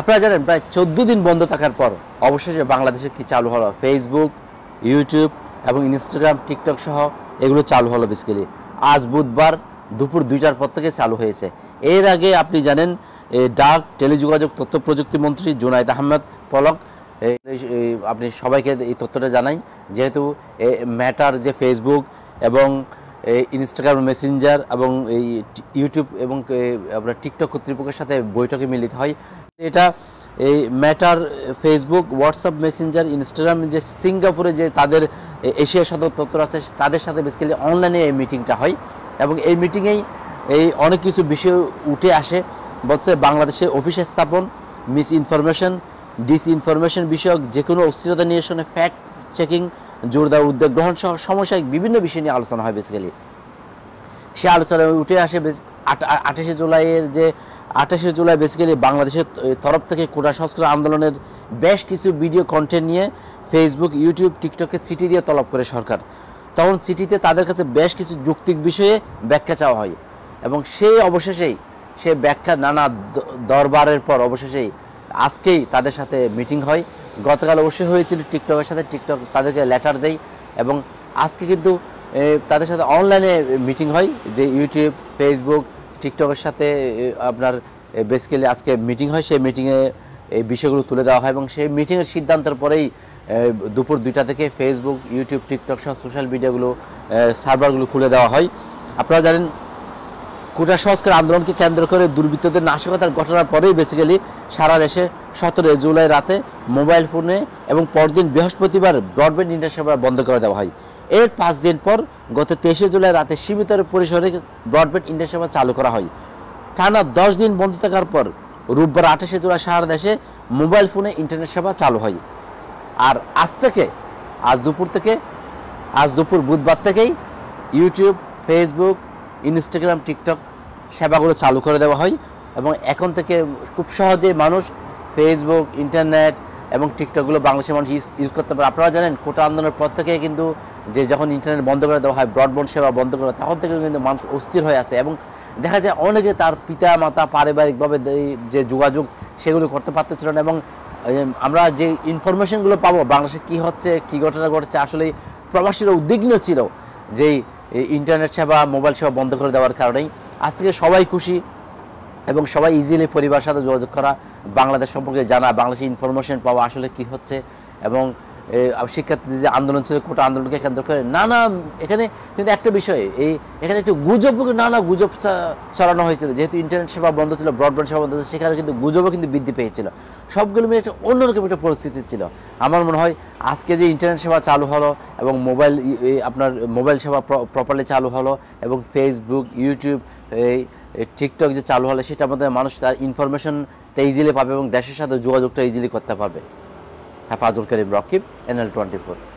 আপনারা জানেন প্রায় চোদ্দ দিন বন্ধ থাকার পর অবশেষে বাংলাদেশে কি চালু হলো ফেসবুক ইউটিউব এবং ইনস্টাগ্রাম টিকটক সহ এগুলো চালু হলো বেসিক্যালি আজ বুধবার দুপুর দুইটার পর থেকে চালু হয়েছে এর আগে আপনি জানেন ডাক টেলিযোগাযোগ তথ্য প্রযুক্তি মন্ত্রী জুনায়দ আহমেদ পলক আপনি সবাইকে এই তথ্যটা জানাই যেহেতু ম্যাটার যে ফেসবুক এবং ইনস্টাগ্রাম মেসেঞ্জার এবং এই ইউটিউব এবং আপনার টিকটক কর্তৃপক্ষের সাথে বৈঠকে মিলিত হয় এটা এই matter Facebook WhatsApp Messenger Instagram যে সিঙ্গাপুরে যে তাদের এশিয়া সদর দপ্তর আছে তাদের সাথে বেসিক্যালি অনলাইনে এই মিটিংটা হয় এবং এই মিটিংয়েই এই অনেক কিছু বিষয় উঠে আসে বলছে বাংলাদেশে অফিস স্থাপন মিস ইনফরমেশন ডিসইনফরমেশন বিষয়ক যে কোনো অস্থিরতা শুনে ফ্যাক্ট চেকিং জোরদার উদ্যোগ গ্রহণ সহ সমস্যায় বিভিন্ন বিষয় নিয়ে আলোচনা হয় বেসিক্যালি সে আলোচনায় উঠে আসে আঠাশে জুলাইয়ের যে আঠাশে জুলাই বেসিক্যালি বাংলাদেশের তরফ থেকে কোটা সংস্কার আন্দোলনের বেশ কিছু ভিডিও কন্টেন্ট নিয়ে ফেসবুক ইউটিউব টিকটকে চিঠি দিয়ে তলব করে সরকার তখন চিঠিতে তাদের কাছে বেশ কিছু যুক্তিক বিষয়ে ব্যাখ্যা চাওয়া হয় এবং সেই অবশেষেই সে ব্যাখ্যা নানা দরবারের পর অবশেষেই আজকেই তাদের সাথে মিটিং হয় গতকাল অবশ্যই হয়েছিল টিকটকের সাথে টিকটক তাদেরকে লেটার দেয় এবং আজকে কিন্তু তাদের সাথে অনলাইনে মিটিং হয় যে ইউটিউব ফেসবুক টিকটকের সাথে আপনার বেসিক্যালি আজকে মিটিং হয় সেই মিটিংয়ে এই বিষয়গুলো তুলে দেওয়া হয় এবং সেই মিটিংয়ের সিদ্ধান্তের পরেই দুপুর দুইটা থেকে ফেসবুক ইউটিউব টিকটক সহ সোশ্যাল মিডিয়াগুলো সার্ভারগুলো খুলে দেওয়া হয় আপনারা জানেন কোটা সংস্কার আন্দোলনকে কেন্দ্র করে দুর্বৃত্তদের নাশকতার ঘটনার পরেই বেসিক্যালি সারা দেশে সতেরো জুলাই রাতে মোবাইল ফোনে এবং পরদিন বৃহস্পতিবার ব্রডব্যান্ড ইন্টারনেট সেবা বন্ধ করে দেওয়া হয় এর পাঁচ দিন পর গত তেইশে জুলাই রাতে সীমিত পরিসরে ব্রডব্যান্ড ইন্টারনেট সেবা চালু করা হয় টানা দশ দিন বন্ধ থাকার পর রোববার আঠাশে জুলাই সারা দেশে মোবাইল ফোনে ইন্টারনেট সেবা চালু হয় আর আজ থেকে আজ দুপুর থেকে আজ দুপুর বুধবার থেকেই ইউটিউব ফেসবুক ইনস্টাগ্রাম টিকটক সেবাগুলো চালু করে দেওয়া হয় এবং এখন থেকে খুব সহজে মানুষ ফেসবুক ইন্টারনেট এবং টিকটকগুলো বাংলাদেশের মানুষ ইউজ করতে পারে আপনারা জানেন কোটা আন্দোলনের পর থেকে কিন্তু যে যখন ইন্টারনেট বন্ধ করে দেওয়া হয় ব্রডব্যান্ড সেবা বন্ধ করে তখন থেকে কিন্তু মানুষ অস্থির হয়ে আছে এবং দেখা যায় অনেকে তার পিতা মাতা পারিবারিকভাবে যে যোগাযোগ সেগুলো করতে পারতেছিল না এবং আমরা যে ইনফরমেশনগুলো পাবো বাংলাদেশে কি হচ্ছে কি ঘটনা ঘটছে আসলে প্রবাসীরা উদ্বিগ্ন ছিল যে ইন্টারনেট সেবা মোবাইল সেবা বন্ধ করে দেওয়ার কারণেই আজ থেকে সবাই খুশি এবং সবাই ইজিলি পরিবারের সাথে যোগাযোগ করা বাংলাদেশ সম্পর্কে জানা বাংলাদেশে ইনফরমেশন পাওয়া আসলে কি হচ্ছে এবং শিক্ষার্থীদের যে আন্দোলন ছিল কোটা আন্দোলনকে কেন্দ্র করে নানা এখানে কিন্তু একটা বিষয় এই এখানে একটু গুজব নানা গুজব চালানো হয়েছিল যেহেতু ইন্টারনেট সেবা বন্ধ ছিল ব্রডব্যান্ড সেবা বন্ধ ছিল সেখানে কিন্তু গুজবও কিন্তু বৃদ্ধি পেয়েছিল সবগুলো মিলে একটা অন্যরকম একটা পরিস্থিতি ছিল আমার মনে হয় আজকে যে ইন্টারনেট সেবা চালু হলো এবং মোবাইল আপনার মোবাইল সেবা প্রপারলি চালু হলো এবং ফেসবুক ইউটিউব এই টিকটক যে চালু হলে সেটা আমাদের মানুষ তার ইনফরমেশনটা ইজিলি পাবে এবং দেশের সাথে যোগাযোগটা ইজিলি করতে পারবে হেফাজুল করিম রকিব এনএল টোয়েন্টি